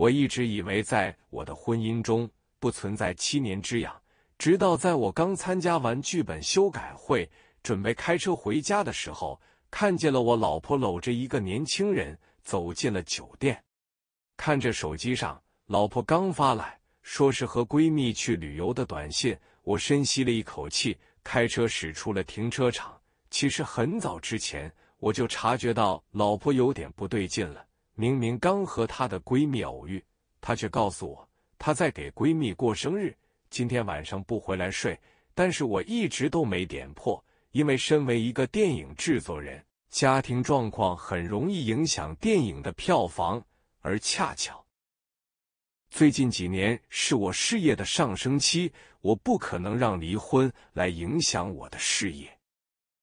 我一直以为在我的婚姻中不存在七年之痒，直到在我刚参加完剧本修改会，准备开车回家的时候，看见了我老婆搂着一个年轻人走进了酒店。看着手机上老婆刚发来说是和闺蜜去旅游的短信，我深吸了一口气，开车驶出了停车场。其实很早之前我就察觉到老婆有点不对劲了。明明刚和她的闺蜜偶遇，她却告诉我她在给闺蜜过生日，今天晚上不回来睡。但是我一直都没点破，因为身为一个电影制作人，家庭状况很容易影响电影的票房。而恰巧，最近几年是我事业的上升期，我不可能让离婚来影响我的事业。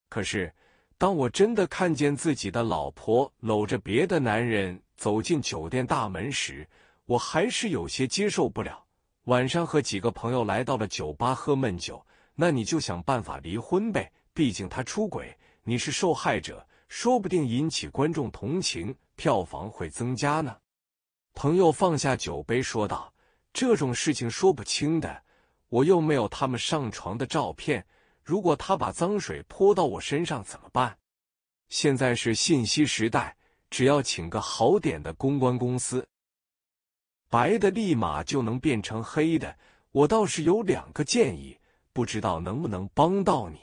可是，当我真的看见自己的老婆搂着别的男人，走进酒店大门时，我还是有些接受不了。晚上和几个朋友来到了酒吧喝闷酒。那你就想办法离婚呗，毕竟他出轨，你是受害者，说不定引起观众同情，票房会增加呢。朋友放下酒杯说道：“这种事情说不清的，我又没有他们上床的照片。如果他把脏水泼到我身上怎么办？现在是信息时代。”只要请个好点的公关公司，白的立马就能变成黑的。我倒是有两个建议，不知道能不能帮到你。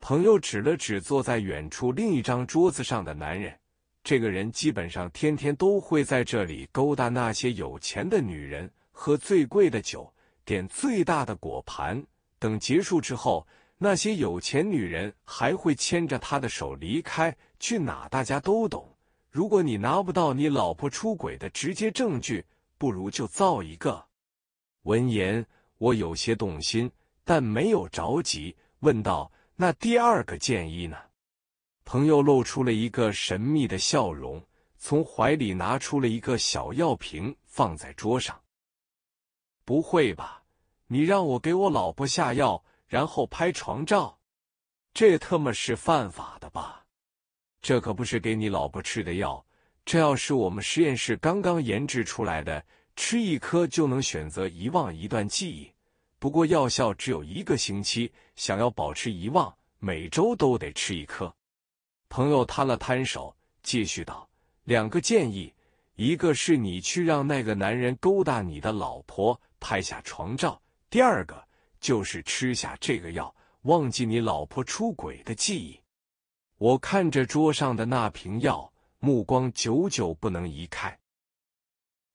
朋友指了指坐在远处另一张桌子上的男人，这个人基本上天天都会在这里勾搭那些有钱的女人，喝最贵的酒，点最大的果盘。等结束之后，那些有钱女人还会牵着他的手离开，去哪大家都懂。如果你拿不到你老婆出轨的直接证据，不如就造一个。闻言，我有些动心，但没有着急，问道：“那第二个建议呢？”朋友露出了一个神秘的笑容，从怀里拿出了一个小药瓶，放在桌上。不会吧？你让我给我老婆下药，然后拍床照，这特么是犯法的吧？这可不是给你老婆吃的药，这药是我们实验室刚刚研制出来的，吃一颗就能选择遗忘一段记忆。不过药效只有一个星期，想要保持遗忘，每周都得吃一颗。朋友摊了摊手，继续道：“两个建议，一个是你去让那个男人勾搭你的老婆，拍下床照；第二个就是吃下这个药，忘记你老婆出轨的记忆。”我看着桌上的那瓶药，目光久久不能移开。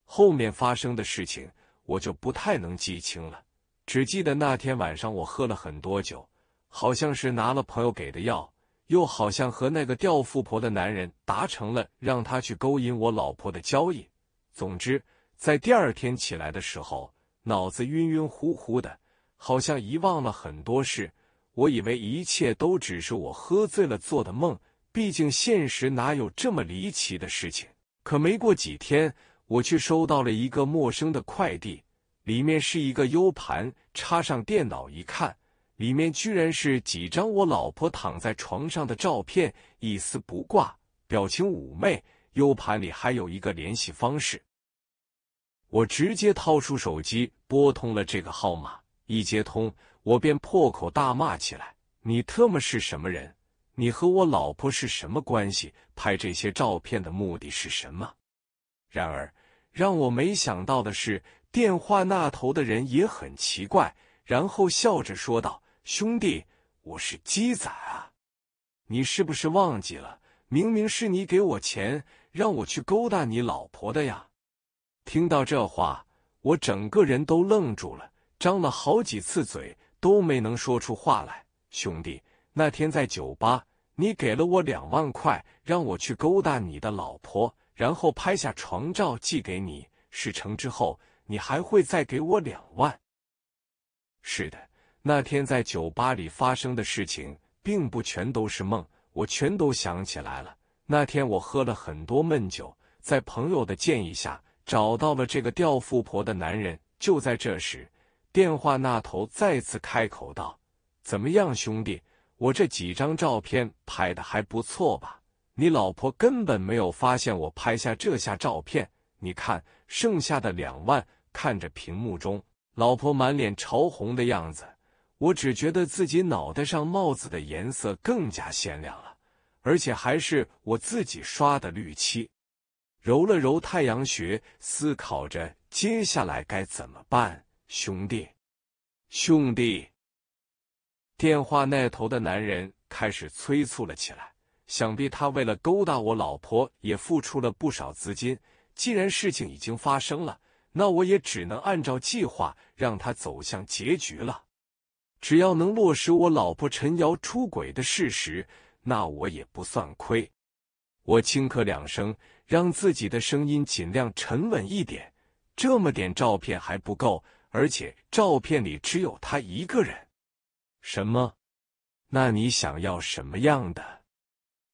后面发生的事情我就不太能记清了，只记得那天晚上我喝了很多酒，好像是拿了朋友给的药，又好像和那个钓富婆的男人达成了让他去勾引我老婆的交易。总之，在第二天起来的时候，脑子晕晕乎乎的，好像遗忘了很多事。我以为一切都只是我喝醉了做的梦，毕竟现实哪有这么离奇的事情？可没过几天，我却收到了一个陌生的快递，里面是一个 U 盘，插上电脑一看，里面居然是几张我老婆躺在床上的照片，一丝不挂，表情妩媚。U 盘里还有一个联系方式，我直接掏出手机拨通了这个号码。一接通，我便破口大骂起来：“你特么是什么人？你和我老婆是什么关系？拍这些照片的目的是什么？”然而，让我没想到的是，电话那头的人也很奇怪，然后笑着说道：“兄弟，我是鸡仔啊，你是不是忘记了？明明是你给我钱，让我去勾搭你老婆的呀！”听到这话，我整个人都愣住了。张了好几次嘴都没能说出话来，兄弟，那天在酒吧，你给了我两万块，让我去勾搭你的老婆，然后拍下床照寄给你。事成之后，你还会再给我两万。是的，那天在酒吧里发生的事情，并不全都是梦，我全都想起来了。那天我喝了很多闷酒，在朋友的建议下，找到了这个钓富婆的男人。就在这时。电话那头再次开口道：“怎么样，兄弟？我这几张照片拍的还不错吧？你老婆根本没有发现我拍下这下照片。你看，剩下的两万，看着屏幕中老婆满脸潮红的样子，我只觉得自己脑袋上帽子的颜色更加鲜亮了，而且还是我自己刷的绿漆。揉了揉太阳穴，思考着接下来该怎么办。”兄弟，兄弟，电话那头的男人开始催促了起来。想必他为了勾搭我老婆，也付出了不少资金。既然事情已经发生了，那我也只能按照计划让他走向结局了。只要能落实我老婆陈瑶出轨的事实，那我也不算亏。我轻咳两声，让自己的声音尽量沉稳一点。这么点照片还不够。而且照片里只有他一个人。什么？那你想要什么样的？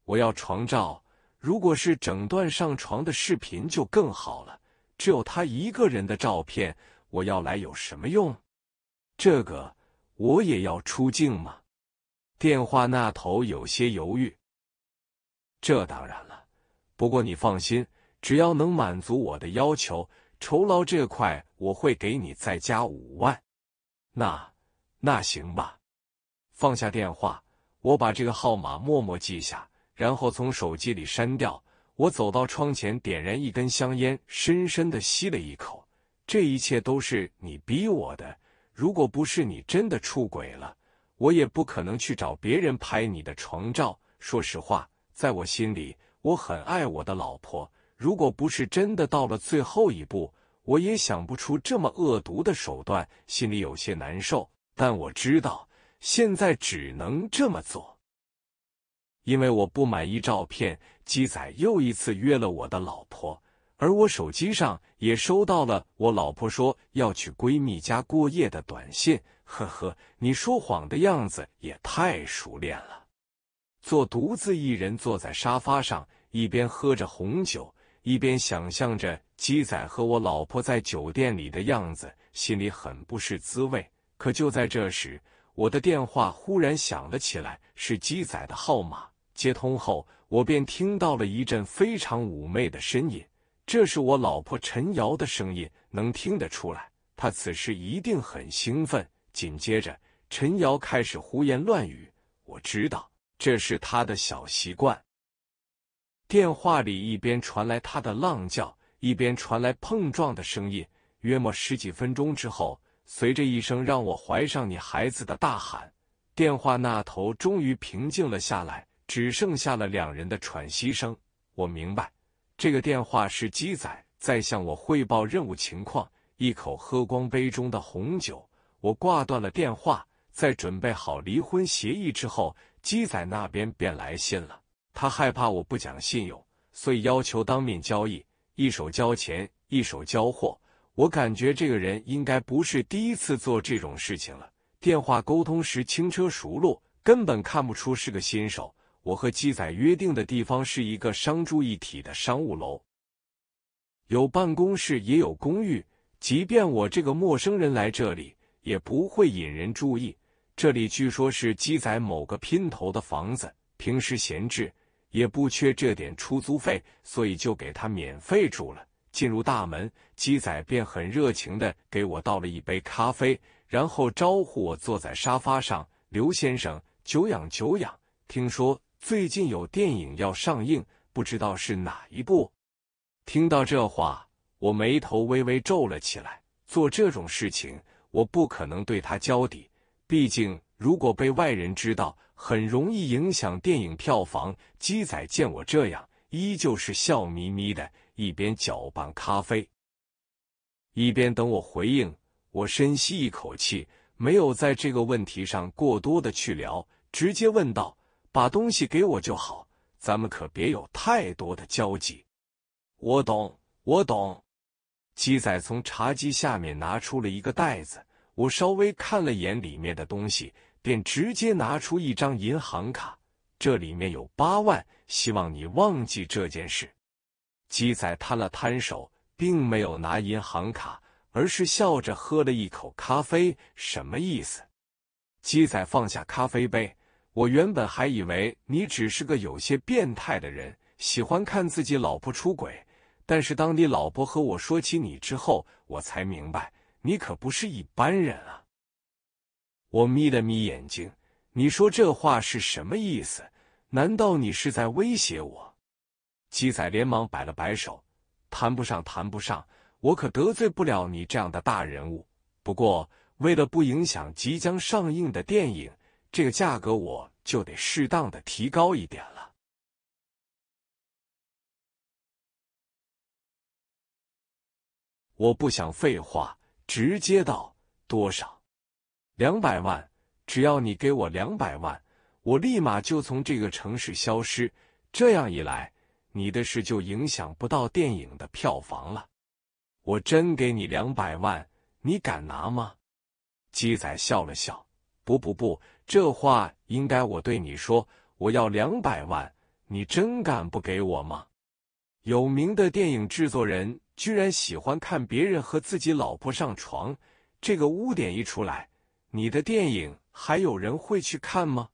我要床照，如果是整段上床的视频就更好了。只有他一个人的照片，我要来有什么用？这个我也要出镜吗？电话那头有些犹豫。这当然了，不过你放心，只要能满足我的要求。酬劳这块我会给你再加五万，那那行吧。放下电话，我把这个号码默默记下，然后从手机里删掉。我走到窗前，点燃一根香烟，深深的吸了一口。这一切都是你逼我的，如果不是你真的出轨了，我也不可能去找别人拍你的床照。说实话，在我心里，我很爱我的老婆。如果不是真的到了最后一步，我也想不出这么恶毒的手段，心里有些难受。但我知道现在只能这么做，因为我不满意照片。鸡仔又一次约了我的老婆，而我手机上也收到了我老婆说要去闺蜜家过夜的短信。呵呵，你说谎的样子也太熟练了。做独自一人坐在沙发上，一边喝着红酒。一边想象着鸡仔和我老婆在酒店里的样子，心里很不是滋味。可就在这时，我的电话忽然响了起来，是鸡仔的号码。接通后，我便听到了一阵非常妩媚的声音，这是我老婆陈瑶的声音，能听得出来，她此时一定很兴奋。紧接着，陈瑶开始胡言乱语，我知道这是她的小习惯。电话里一边传来他的浪叫，一边传来碰撞的声音。约莫十几分钟之后，随着一声让我怀上你孩子的大喊，电话那头终于平静了下来，只剩下了两人的喘息声。我明白，这个电话是鸡仔在向我汇报任务情况。一口喝光杯中的红酒，我挂断了电话。在准备好离婚协议之后，鸡仔那边便来信了。他害怕我不讲信用，所以要求当面交易，一手交钱，一手交货。我感觉这个人应该不是第一次做这种事情了。电话沟通时轻车熟路，根本看不出是个新手。我和鸡仔约定的地方是一个商住一体的商务楼，有办公室也有公寓。即便我这个陌生人来这里，也不会引人注意。这里据说是鸡仔某个姘头的房子，平时闲置。也不缺这点出租费，所以就给他免费住了。进入大门，鸡仔便很热情的给我倒了一杯咖啡，然后招呼我坐在沙发上。刘先生，久仰久仰，听说最近有电影要上映，不知道是哪一部？听到这话，我眉头微微皱了起来。做这种事情，我不可能对他交底，毕竟如果被外人知道。很容易影响电影票房。鸡仔见我这样，依旧是笑眯眯的，一边搅拌咖啡，一边等我回应。我深吸一口气，没有在这个问题上过多的去聊，直接问道：“把东西给我就好，咱们可别有太多的交集。”我懂，我懂。鸡仔从茶几下面拿出了一个袋子，我稍微看了眼里面的东西。便直接拿出一张银行卡，这里面有八万，希望你忘记这件事。鸡仔摊了摊手，并没有拿银行卡，而是笑着喝了一口咖啡。什么意思？鸡仔放下咖啡杯，我原本还以为你只是个有些变态的人，喜欢看自己老婆出轨，但是当你老婆和我说起你之后，我才明白你可不是一般人啊。我眯了眯眼睛，你说这话是什么意思？难道你是在威胁我？鸡仔连忙摆了摆手，谈不上，谈不上，我可得罪不了你这样的大人物。不过，为了不影响即将上映的电影，这个价格我就得适当的提高一点了。我不想废话，直接到多少？两百万，只要你给我两百万，我立马就从这个城市消失。这样一来，你的事就影响不到电影的票房了。我真给你两百万，你敢拿吗？鸡仔笑了笑：“不不不，这话应该我对你说。我要两百万，你真敢不给我吗？”有名的电影制作人居然喜欢看别人和自己老婆上床，这个污点一出来。你的电影还有人会去看吗？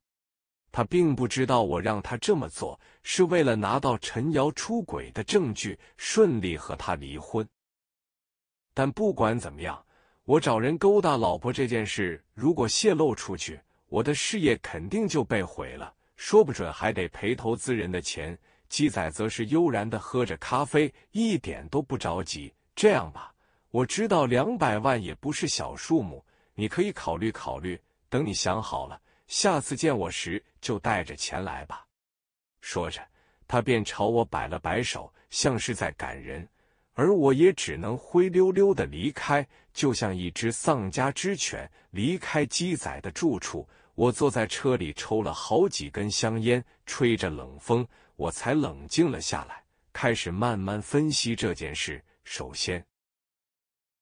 他并不知道我让他这么做是为了拿到陈瑶出轨的证据，顺利和他离婚。但不管怎么样，我找人勾搭老婆这件事如果泄露出去，我的事业肯定就被毁了，说不准还得赔投资人的钱。鸡仔则是悠然的喝着咖啡，一点都不着急。这样吧，我知道两百万也不是小数目。你可以考虑考虑，等你想好了，下次见我时就带着钱来吧。说着，他便朝我摆了摆手，像是在赶人，而我也只能灰溜溜的离开，就像一只丧家之犬离开鸡仔的住处。我坐在车里抽了好几根香烟，吹着冷风，我才冷静了下来，开始慢慢分析这件事。首先，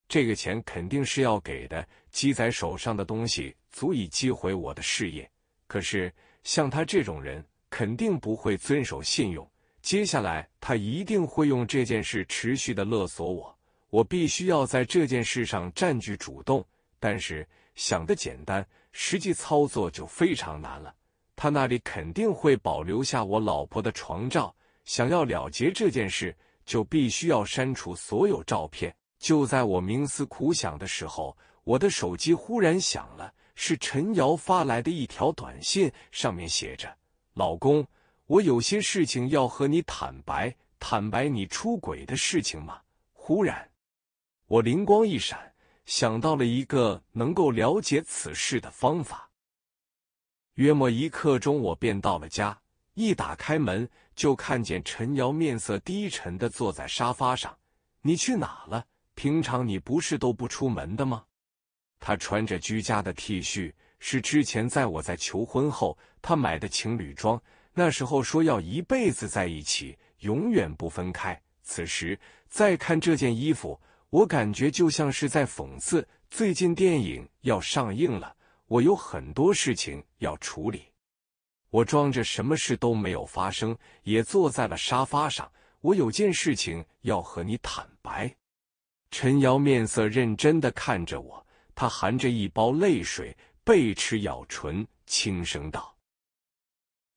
这个钱肯定是要给的。鸡仔手上的东西足以击毁我的事业，可是像他这种人肯定不会遵守信用。接下来他一定会用这件事持续的勒索我，我必须要在这件事上占据主动。但是想的简单，实际操作就非常难了。他那里肯定会保留下我老婆的床照，想要了结这件事，就必须要删除所有照片。就在我冥思苦想的时候。我的手机忽然响了，是陈瑶发来的一条短信，上面写着：“老公，我有些事情要和你坦白，坦白你出轨的事情吗？”忽然，我灵光一闪，想到了一个能够了解此事的方法。约莫一刻钟，我便到了家。一打开门，就看见陈瑶面色低沉的坐在沙发上。“你去哪了？平常你不是都不出门的吗？”他穿着居家的 T 恤，是之前在我在求婚后他买的情侣装。那时候说要一辈子在一起，永远不分开。此时再看这件衣服，我感觉就像是在讽刺。最近电影要上映了，我有很多事情要处理。我装着什么事都没有发生，也坐在了沙发上。我有件事情要和你坦白。陈瑶面色认真的看着我。他含着一包泪水，背齿咬唇，轻声道：“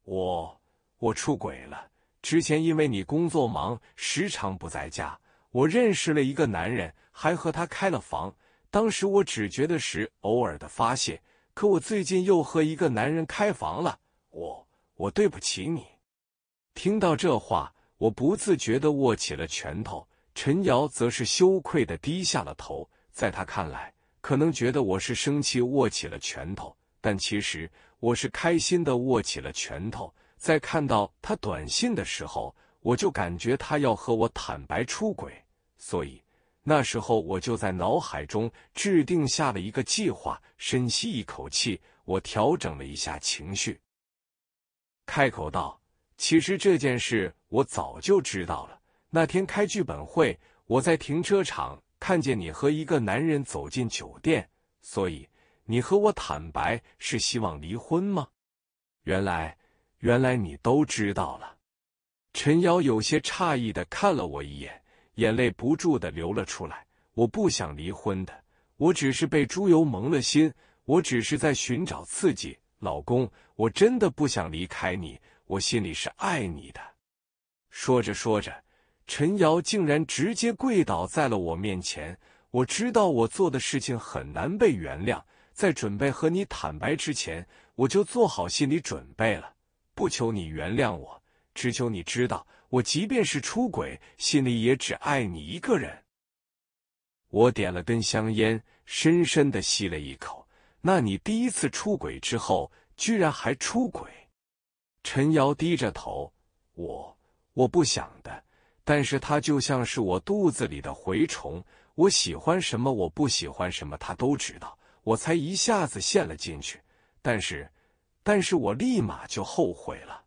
我我出轨了。之前因为你工作忙，时常不在家，我认识了一个男人，还和他开了房。当时我只觉得是偶尔的发泄，可我最近又和一个男人开房了。我我对不起你。”听到这话，我不自觉的握起了拳头。陈瑶则是羞愧的低下了头，在他看来。可能觉得我是生气，握起了拳头，但其实我是开心的握起了拳头。在看到他短信的时候，我就感觉他要和我坦白出轨，所以那时候我就在脑海中制定下了一个计划。深吸一口气，我调整了一下情绪，开口道：“其实这件事我早就知道了。那天开剧本会，我在停车场。”看见你和一个男人走进酒店，所以你和我坦白是希望离婚吗？原来，原来你都知道了。陈瑶有些诧异的看了我一眼，眼泪不住的流了出来。我不想离婚的，我只是被猪油蒙了心，我只是在寻找刺激。老公，我真的不想离开你，我心里是爱你的。说着说着。陈瑶竟然直接跪倒在了我面前。我知道我做的事情很难被原谅，在准备和你坦白之前，我就做好心理准备了，不求你原谅我，只求你知道，我即便是出轨，心里也只爱你一个人。我点了根香烟，深深的吸了一口。那你第一次出轨之后，居然还出轨？陈瑶低着头，我我不想的。但是他就像是我肚子里的蛔虫，我喜欢什么，我不喜欢什么，他都知道。我才一下子陷了进去，但是，但是我立马就后悔了。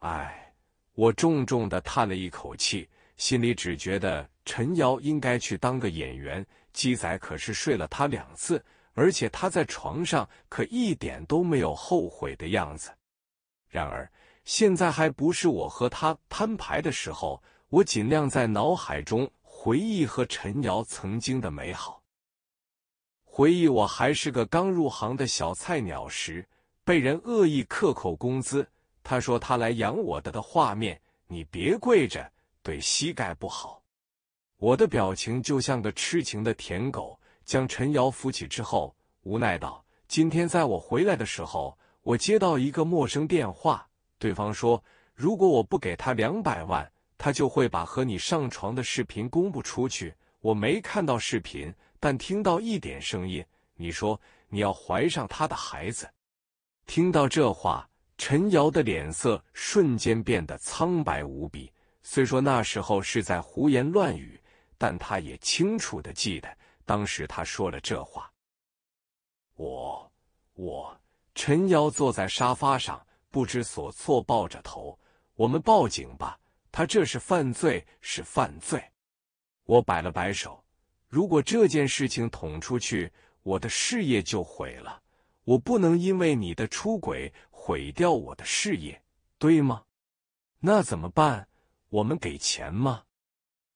唉，我重重的叹了一口气，心里只觉得陈瑶应该去当个演员。鸡仔可是睡了他两次，而且他在床上可一点都没有后悔的样子。然而，现在还不是我和他摊牌的时候。我尽量在脑海中回忆和陈瑶曾经的美好回忆。我还是个刚入行的小菜鸟时，被人恶意克扣工资。他说他来养我的的画面。你别跪着，对膝盖不好。我的表情就像个痴情的舔狗。将陈瑶扶起之后，无奈道：“今天在我回来的时候，我接到一个陌生电话，对方说如果我不给他两百万。”他就会把和你上床的视频公布出去。我没看到视频，但听到一点声音。你说你要怀上他的孩子？听到这话，陈瑶的脸色瞬间变得苍白无比。虽说那时候是在胡言乱语，但他也清楚的记得当时他说了这话。我……我……陈瑶坐在沙发上，不知所措，抱着头。我们报警吧。他这是犯罪，是犯罪！我摆了摆手。如果这件事情捅出去，我的事业就毁了。我不能因为你的出轨毁掉我的事业，对吗？那怎么办？我们给钱吗？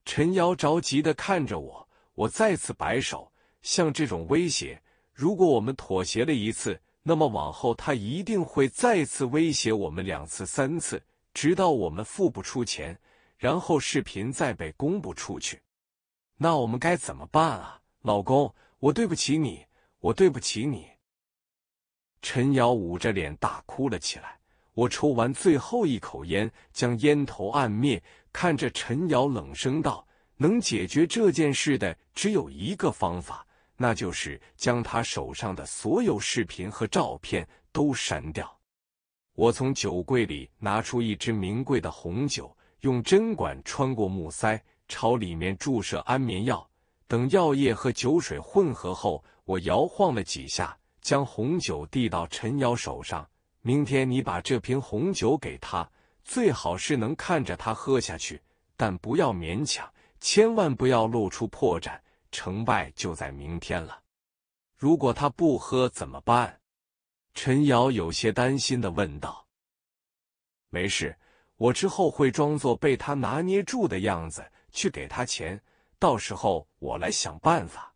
陈瑶着急的看着我。我再次摆手。像这种威胁，如果我们妥协了一次，那么往后他一定会再次威胁我们两次、三次。直到我们付不出钱，然后视频再被公布出去，那我们该怎么办啊？老公，我对不起你，我对不起你。陈瑶捂着脸大哭了起来。我抽完最后一口烟，将烟头按灭，看着陈瑶，冷声道：“能解决这件事的只有一个方法，那就是将他手上的所有视频和照片都删掉。”我从酒柜里拿出一支名贵的红酒，用针管穿过木塞，朝里面注射安眠药。等药液和酒水混合后，我摇晃了几下，将红酒递到陈瑶手上。明天你把这瓶红酒给他，最好是能看着他喝下去，但不要勉强，千万不要露出破绽。成败就在明天了。如果他不喝怎么办？陈瑶有些担心的问道：“没事，我之后会装作被他拿捏住的样子去给他钱，到时候我来想办法。”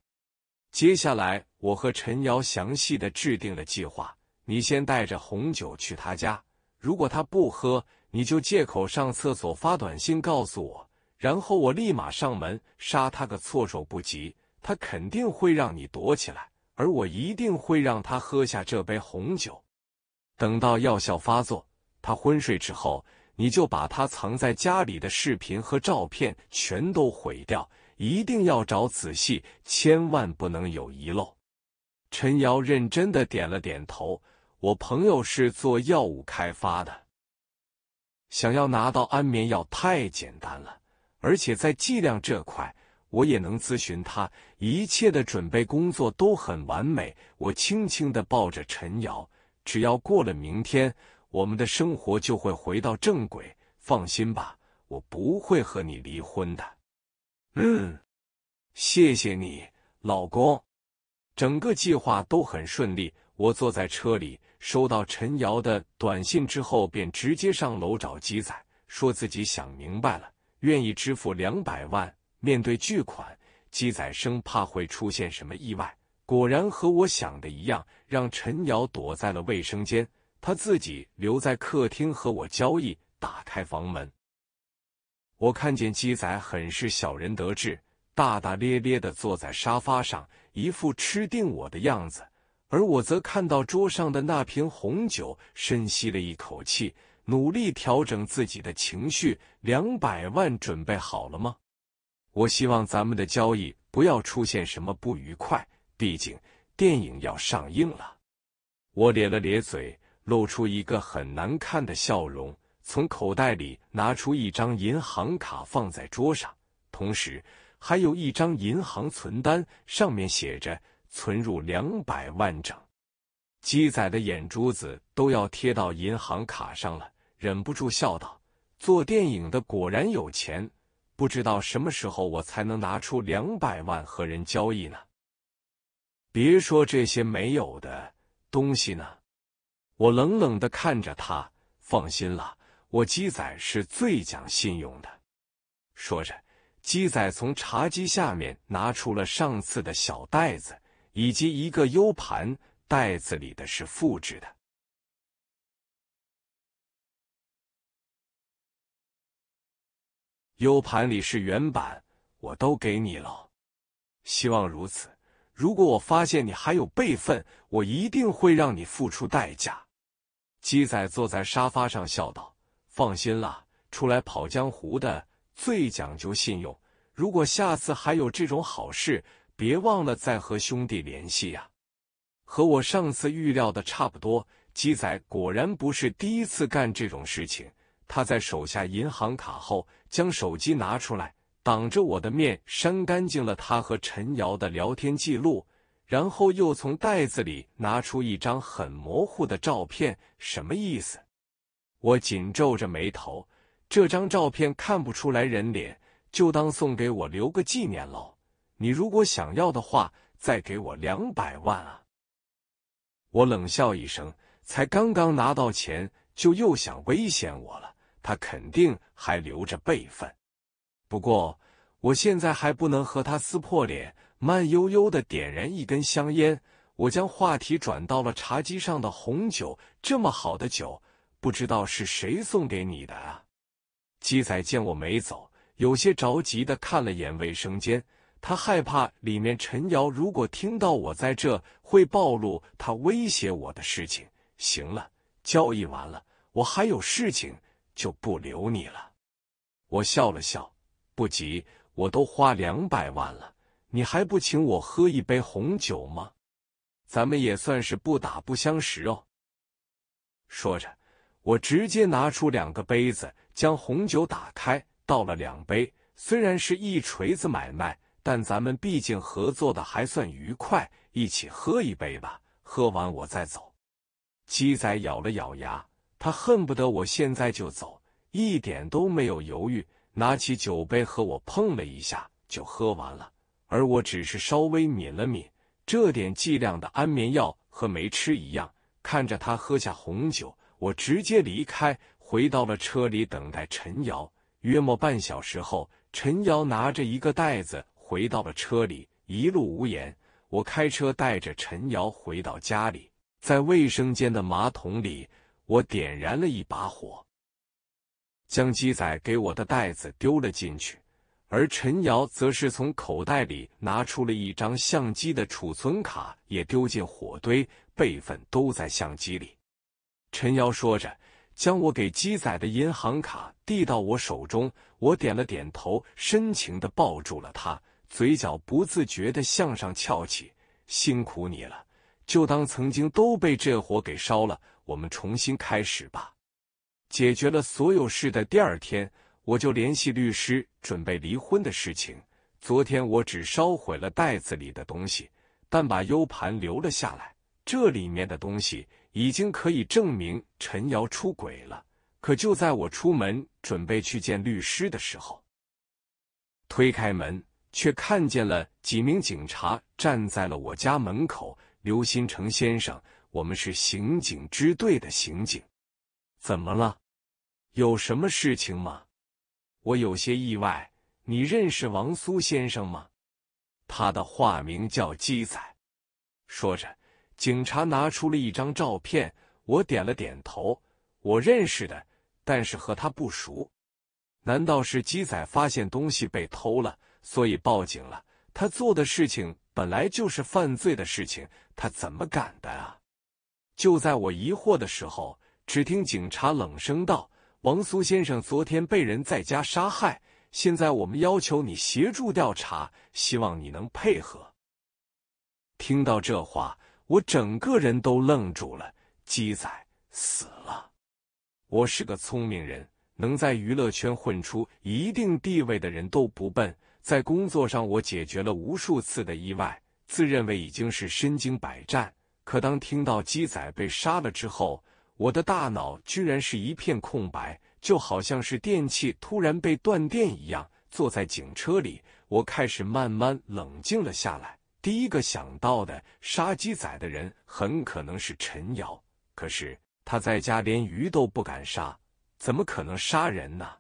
接下来，我和陈瑶详细的制定了计划。你先带着红酒去他家，如果他不喝，你就借口上厕所发短信告诉我，然后我立马上门杀他个措手不及，他肯定会让你躲起来。而我一定会让他喝下这杯红酒。等到药效发作，他昏睡之后，你就把他藏在家里的视频和照片全都毁掉，一定要找仔细，千万不能有遗漏。陈瑶认真的点了点头。我朋友是做药物开发的，想要拿到安眠药太简单了，而且在剂量这块。我也能咨询他，一切的准备工作都很完美。我轻轻的抱着陈瑶，只要过了明天，我们的生活就会回到正轨。放心吧，我不会和你离婚的。嗯，谢谢你，老公。整个计划都很顺利。我坐在车里，收到陈瑶的短信之后，便直接上楼找鸡仔，说自己想明白了，愿意支付两百万。面对巨款，鸡仔生怕会出现什么意外。果然和我想的一样，让陈瑶躲在了卫生间，他自己留在客厅和我交易。打开房门，我看见鸡仔很是小人得志，大大咧咧的坐在沙发上，一副吃定我的样子。而我则看到桌上的那瓶红酒，深吸了一口气，努力调整自己的情绪。两百万准备好了吗？我希望咱们的交易不要出现什么不愉快，毕竟电影要上映了。我咧了咧嘴，露出一个很难看的笑容，从口袋里拿出一张银行卡放在桌上，同时还有一张银行存单，上面写着存入两百万整。鸡仔的眼珠子都要贴到银行卡上了，忍不住笑道：“做电影的果然有钱。”不知道什么时候我才能拿出两百万和人交易呢？别说这些没有的东西呢。我冷冷的看着他，放心了，我鸡仔是最讲信用的。说着，鸡仔从茶几下面拿出了上次的小袋子以及一个 U 盘，袋子里的是复制的。U 盘里是原版，我都给你了。希望如此。如果我发现你还有备份，我一定会让你付出代价。鸡仔坐在沙发上笑道：“放心啦，出来跑江湖的最讲究信用。如果下次还有这种好事，别忘了再和兄弟联系呀。”和我上次预料的差不多，鸡仔果然不是第一次干这种事情。他在手下银行卡后，将手机拿出来，挡着我的面删干净了他和陈瑶的聊天记录，然后又从袋子里拿出一张很模糊的照片。什么意思？我紧皱着眉头，这张照片看不出来人脸，就当送给我留个纪念喽。你如果想要的话，再给我两百万啊！我冷笑一声，才刚刚拿到钱，就又想威胁我了。他肯定还留着备份，不过我现在还不能和他撕破脸。慢悠悠的点燃一根香烟，我将话题转到了茶几上的红酒。这么好的酒，不知道是谁送给你的啊？鸡仔见我没走，有些着急的看了眼卫生间，他害怕里面陈瑶如果听到我在这，会暴露他威胁我的事情。行了，交易完了，我还有事情。就不留你了，我笑了笑，不急，我都花两百万了，你还不请我喝一杯红酒吗？咱们也算是不打不相识哦。说着，我直接拿出两个杯子，将红酒打开，倒了两杯。虽然是一锤子买卖，但咱们毕竟合作的还算愉快，一起喝一杯吧。喝完我再走。鸡仔咬了咬牙。他恨不得我现在就走，一点都没有犹豫，拿起酒杯和我碰了一下，就喝完了。而我只是稍微抿了抿，这点剂量的安眠药和没吃一样。看着他喝下红酒，我直接离开，回到了车里等待陈瑶。约莫半小时后，陈瑶拿着一个袋子回到了车里，一路无言。我开车带着陈瑶回到家里，在卫生间的马桶里。我点燃了一把火，将鸡仔给我的袋子丢了进去，而陈瑶则是从口袋里拿出了一张相机的储存卡，也丢进火堆，备份都在相机里。陈瑶说着，将我给鸡仔的银行卡递到我手中，我点了点头，深情的抱住了他，嘴角不自觉的向上翘起。辛苦你了，就当曾经都被这火给烧了。我们重新开始吧。解决了所有事的第二天，我就联系律师准备离婚的事情。昨天我只烧毁了袋子里的东西，但把 U 盘留了下来。这里面的东西已经可以证明陈瑶出轨了。可就在我出门准备去见律师的时候，推开门却看见了几名警察站在了我家门口。刘新成先生。我们是刑警支队的刑警，怎么了？有什么事情吗？我有些意外，你认识王苏先生吗？他的化名叫鸡仔。说着，警察拿出了一张照片。我点了点头，我认识的，但是和他不熟。难道是鸡仔发现东西被偷了，所以报警了？他做的事情本来就是犯罪的事情，他怎么敢的啊？就在我疑惑的时候，只听警察冷声道：“王苏先生昨天被人在家杀害，现在我们要求你协助调查，希望你能配合。”听到这话，我整个人都愣住了。鸡仔死了，我是个聪明人，能在娱乐圈混出一定地位的人都不笨，在工作上我解决了无数次的意外，自认为已经是身经百战。可当听到鸡仔被杀了之后，我的大脑居然是一片空白，就好像是电器突然被断电一样。坐在警车里，我开始慢慢冷静了下来。第一个想到的，杀鸡仔的人很可能是陈瑶，可是他在家连鱼都不敢杀，怎么可能杀人呢？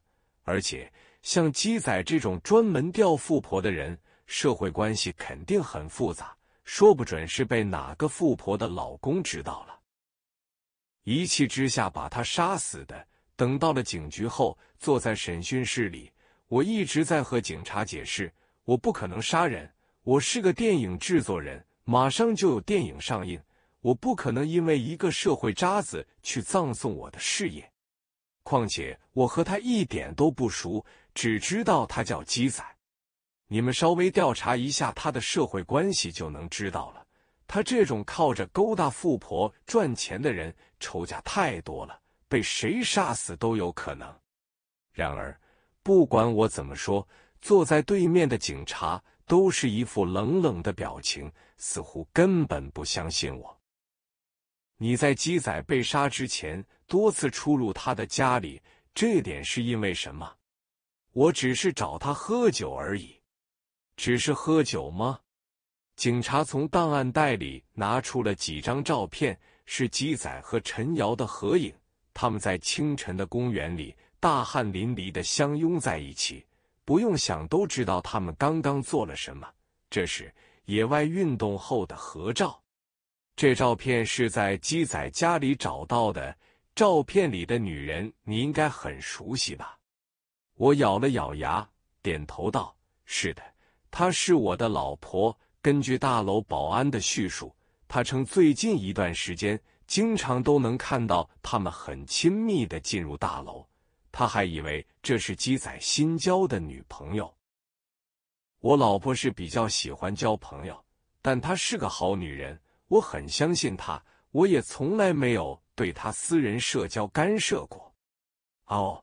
而且像鸡仔这种专门钓富婆的人，社会关系肯定很复杂。说不准是被哪个富婆的老公知道了，一气之下把他杀死的。等到了警局后，坐在审讯室里，我一直在和警察解释，我不可能杀人，我是个电影制作人，马上就有电影上映，我不可能因为一个社会渣子去葬送我的事业。况且我和他一点都不熟，只知道他叫鸡仔。你们稍微调查一下他的社会关系，就能知道了。他这种靠着勾搭富婆赚钱的人，仇家太多了，被谁杀死都有可能。然而，不管我怎么说，坐在对面的警察都是一副冷冷的表情，似乎根本不相信我。你在鸡仔被杀之前多次出入他的家里，这点是因为什么？我只是找他喝酒而已。只是喝酒吗？警察从档案袋里拿出了几张照片，是鸡仔和陈瑶的合影。他们在清晨的公园里大汗淋漓的相拥在一起，不用想都知道他们刚刚做了什么。这是野外运动后的合照。这照片是在鸡仔家里找到的。照片里的女人你应该很熟悉吧？我咬了咬牙，点头道：“是的。”她是我的老婆。根据大楼保安的叙述，他称最近一段时间经常都能看到他们很亲密的进入大楼。他还以为这是鸡仔新交的女朋友。我老婆是比较喜欢交朋友，但她是个好女人，我很相信她。我也从来没有对她私人社交干涉过。哦，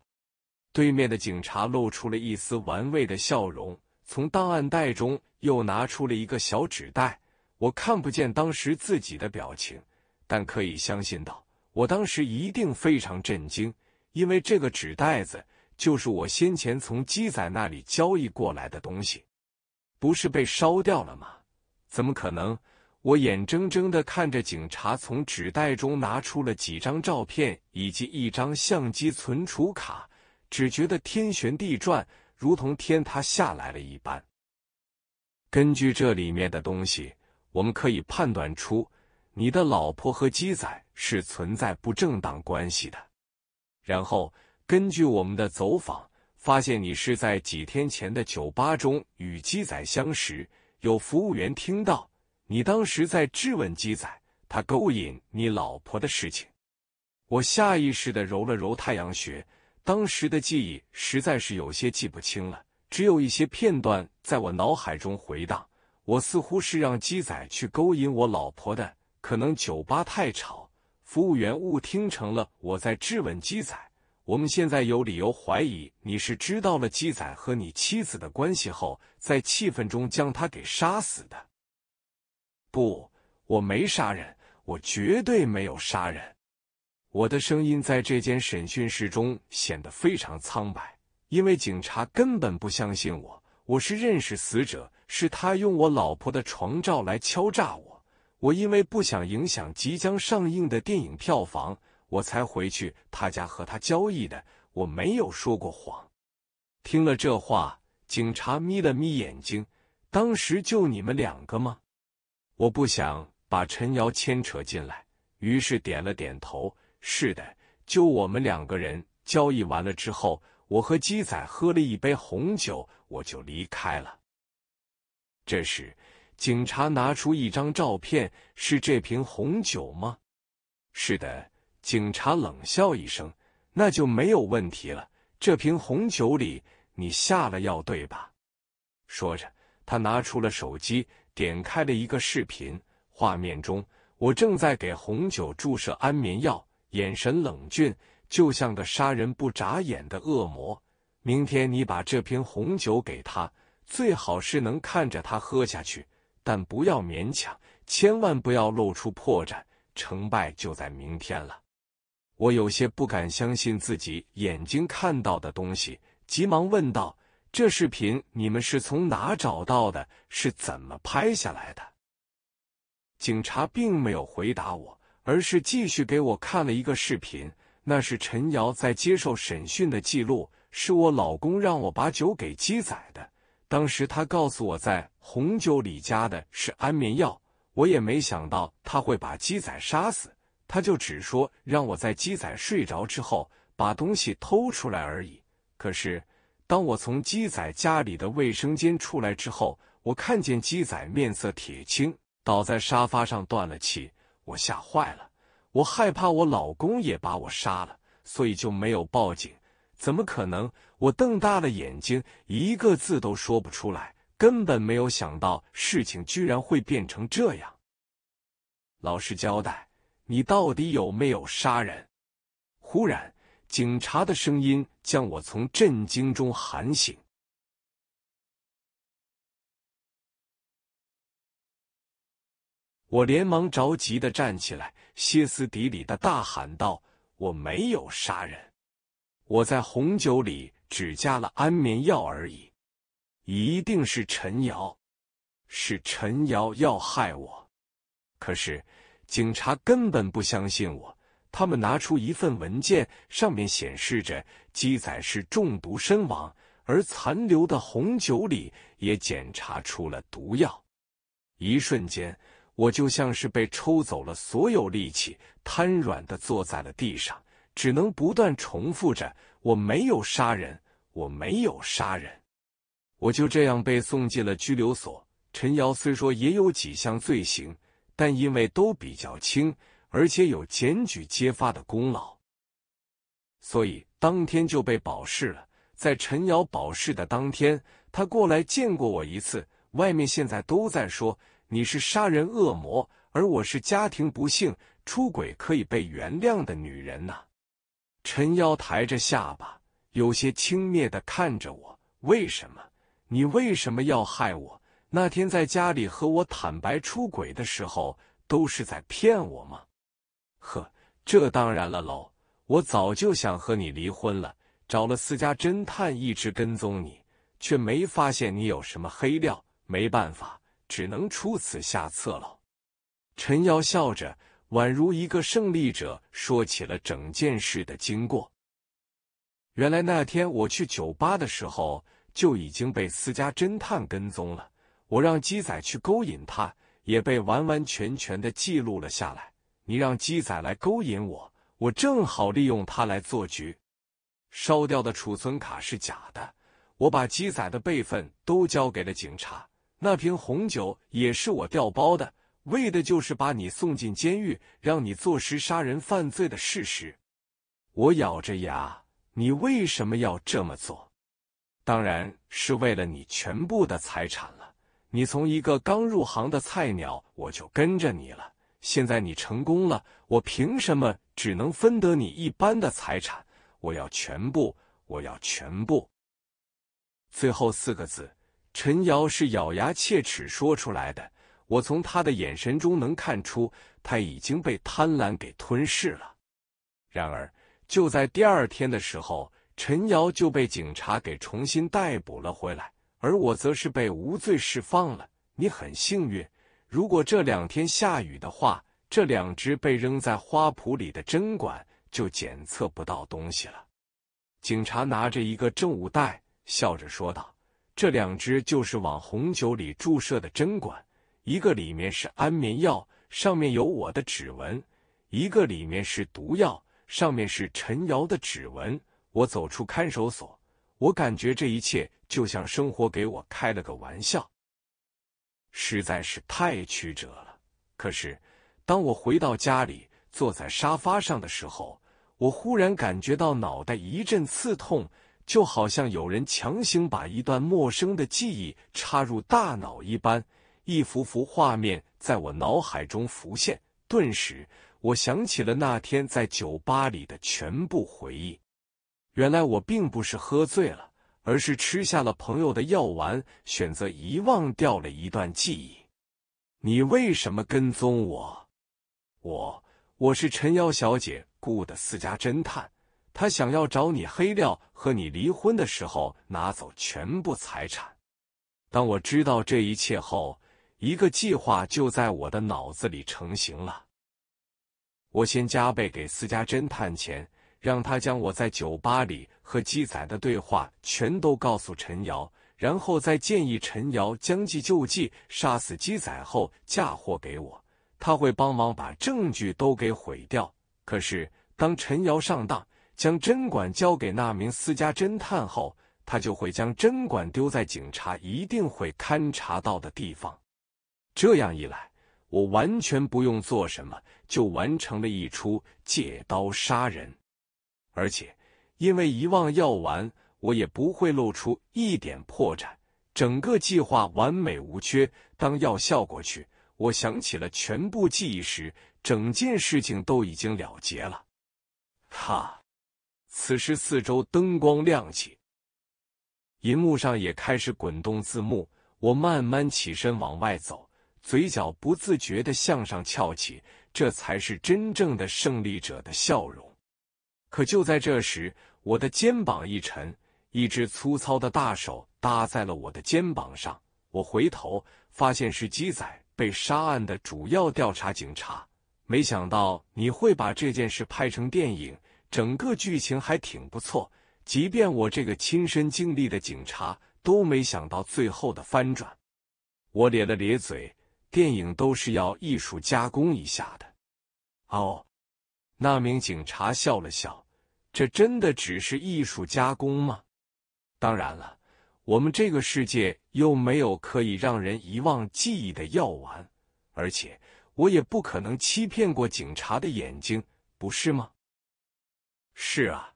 对面的警察露出了一丝玩味的笑容。从档案袋中又拿出了一个小纸袋，我看不见当时自己的表情，但可以相信到，我当时一定非常震惊，因为这个纸袋子就是我先前从鸡仔那里交易过来的东西，不是被烧掉了吗？怎么可能？我眼睁睁的看着警察从纸袋中拿出了几张照片以及一张相机存储卡，只觉得天旋地转。如同天塌下来了一般。根据这里面的东西，我们可以判断出你的老婆和鸡仔是存在不正当关系的。然后根据我们的走访，发现你是在几天前的酒吧中与鸡仔相识，有服务员听到你当时在质问鸡仔他勾引你老婆的事情。我下意识的揉了揉太阳穴。当时的记忆实在是有些记不清了，只有一些片段在我脑海中回荡。我似乎是让鸡仔去勾引我老婆的，可能酒吧太吵，服务员误听成了我在质问鸡仔。我们现在有理由怀疑你是知道了鸡仔和你妻子的关系后，在气氛中将他给杀死的。不，我没杀人，我绝对没有杀人。我的声音在这间审讯室中显得非常苍白，因为警察根本不相信我。我是认识死者，是他用我老婆的床罩来敲诈我。我因为不想影响即将上映的电影票房，我才回去他家和他交易的。我没有说过谎。听了这话，警察眯了眯眼睛。当时就你们两个吗？我不想把陈瑶牵扯进来，于是点了点头。是的，就我们两个人交易完了之后，我和鸡仔喝了一杯红酒，我就离开了。这时，警察拿出一张照片，是这瓶红酒吗？是的。警察冷笑一声：“那就没有问题了。这瓶红酒里你下了药，对吧？”说着，他拿出了手机，点开了一个视频。画面中，我正在给红酒注射安眠药。眼神冷峻，就像个杀人不眨眼的恶魔。明天你把这瓶红酒给他，最好是能看着他喝下去，但不要勉强，千万不要露出破绽。成败就在明天了。我有些不敢相信自己眼睛看到的东西，急忙问道：“这视频你们是从哪找到的？是怎么拍下来的？”警察并没有回答我。而是继续给我看了一个视频，那是陈瑶在接受审讯的记录。是我老公让我把酒给鸡仔的，当时他告诉我在红酒里加的是安眠药，我也没想到他会把鸡仔杀死，他就只说让我在鸡仔睡着之后把东西偷出来而已。可是当我从鸡仔家里的卫生间出来之后，我看见鸡仔面色铁青，倒在沙发上断了气。我吓坏了，我害怕我老公也把我杀了，所以就没有报警。怎么可能？我瞪大了眼睛，一个字都说不出来，根本没有想到事情居然会变成这样。老实交代，你到底有没有杀人？忽然，警察的声音将我从震惊中喊醒。我连忙着急地站起来，歇斯底里的大喊道：“我没有杀人，我在红酒里只加了安眠药而已。一定是陈瑶，是陈瑶要害我。可是警察根本不相信我，他们拿出一份文件，上面显示着鸡仔是中毒身亡，而残留的红酒里也检查出了毒药。一瞬间。”我就像是被抽走了所有力气，瘫软的坐在了地上，只能不断重复着：“我没有杀人，我没有杀人。”我就这样被送进了拘留所。陈瑶虽说也有几项罪行，但因为都比较轻，而且有检举揭发的功劳，所以当天就被保释了。在陈瑶保释的当天，他过来见过我一次。外面现在都在说。你是杀人恶魔，而我是家庭不幸、出轨可以被原谅的女人呐！陈妖抬着下巴，有些轻蔑的看着我：“为什么？你为什么要害我？那天在家里和我坦白出轨的时候，都是在骗我吗？”“呵，这当然了喽！我早就想和你离婚了，找了私家侦探一直跟踪你，却没发现你有什么黑料，没办法。”只能出此下策了。陈瑶笑着，宛如一个胜利者，说起了整件事的经过。原来那天我去酒吧的时候，就已经被私家侦探跟踪了。我让鸡仔去勾引他，也被完完全全的记录了下来。你让鸡仔来勾引我，我正好利用他来做局。烧掉的储存卡是假的，我把鸡仔的备份都交给了警察。那瓶红酒也是我调包的，为的就是把你送进监狱，让你坐实杀人犯罪的事实。我咬着牙，你为什么要这么做？当然是为了你全部的财产了。你从一个刚入行的菜鸟，我就跟着你了。现在你成功了，我凭什么只能分得你一般的财产？我要全部，我要全部。最后四个字。陈瑶是咬牙切齿说出来的，我从他的眼神中能看出，他已经被贪婪给吞噬了。然而，就在第二天的时候，陈瑶就被警察给重新逮捕了回来，而我则是被无罪释放了。你很幸运。如果这两天下雨的话，这两只被扔在花圃里的针管就检测不到东西了。警察拿着一个证物袋，笑着说道。这两只就是往红酒里注射的针管，一个里面是安眠药，上面有我的指纹；一个里面是毒药，上面是陈瑶的指纹。我走出看守所，我感觉这一切就像生活给我开了个玩笑，实在是太曲折了。可是，当我回到家里，坐在沙发上的时候，我忽然感觉到脑袋一阵刺痛。就好像有人强行把一段陌生的记忆插入大脑一般，一幅幅画面在我脑海中浮现。顿时，我想起了那天在酒吧里的全部回忆。原来我并不是喝醉了，而是吃下了朋友的药丸，选择遗忘掉了一段记忆。你为什么跟踪我？我我是陈瑶小姐雇的私家侦探。他想要找你黑料和你离婚的时候拿走全部财产。当我知道这一切后，一个计划就在我的脑子里成型了。我先加倍给私家侦探钱，让他将我在酒吧里和鸡仔的对话全都告诉陈瑶，然后再建议陈瑶将计就计，杀死鸡仔后嫁祸给我。他会帮忙把证据都给毁掉。可是当陈瑶上当。将针管交给那名私家侦探后，他就会将针管丢在警察一定会勘察到的地方。这样一来，我完全不用做什么，就完成了一出借刀杀人。而且，因为遗忘药丸，我也不会露出一点破绽。整个计划完美无缺。当药效过去，我想起了全部记忆时，整件事情都已经了结了。哈。此时，四周灯光亮起，银幕上也开始滚动字幕。我慢慢起身往外走，嘴角不自觉的向上翘起，这才是真正的胜利者的笑容。可就在这时，我的肩膀一沉，一只粗糙的大手搭在了我的肩膀上。我回头，发现是鸡仔，被杀案的主要调查警察。没想到你会把这件事拍成电影。整个剧情还挺不错，即便我这个亲身经历的警察都没想到最后的翻转。我咧了咧嘴，电影都是要艺术加工一下的。哦，那名警察笑了笑，这真的只是艺术加工吗？当然了，我们这个世界又没有可以让人遗忘记忆的药丸，而且我也不可能欺骗过警察的眼睛，不是吗？是啊，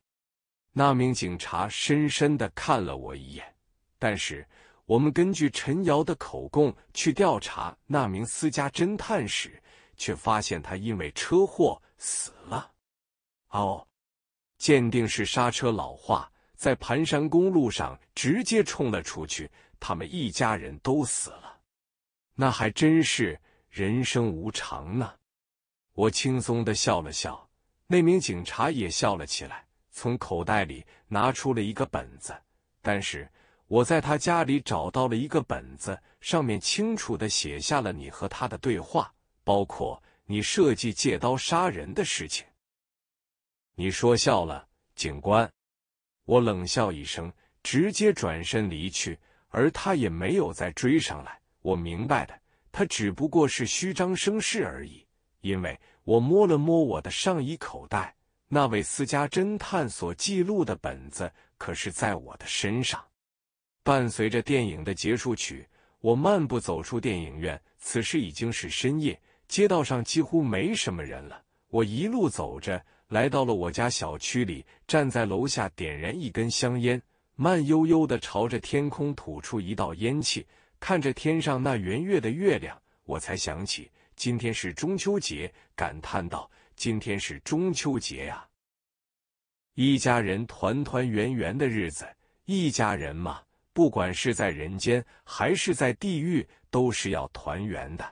那名警察深深的看了我一眼。但是，我们根据陈瑶的口供去调查那名私家侦探时，却发现他因为车祸死了。哦，鉴定是刹车老化，在盘山公路上直接冲了出去，他们一家人都死了。那还真是人生无常呢。我轻松的笑了笑。那名警察也笑了起来，从口袋里拿出了一个本子。但是我在他家里找到了一个本子，上面清楚的写下了你和他的对话，包括你设计借刀杀人的事情。你说笑了，警官。我冷笑一声，直接转身离去，而他也没有再追上来。我明白的，他只不过是虚张声势而已，因为。我摸了摸我的上衣口袋，那位私家侦探所记录的本子可是在我的身上。伴随着电影的结束曲，我漫步走出电影院。此时已经是深夜，街道上几乎没什么人了。我一路走着，来到了我家小区里，站在楼下点燃一根香烟，慢悠悠的朝着天空吐出一道烟气，看着天上那圆月的月亮，我才想起。今天是中秋节，感叹道：“今天是中秋节呀，一家人团团圆圆的日子。一家人嘛，不管是在人间还是在地狱，都是要团圆的。”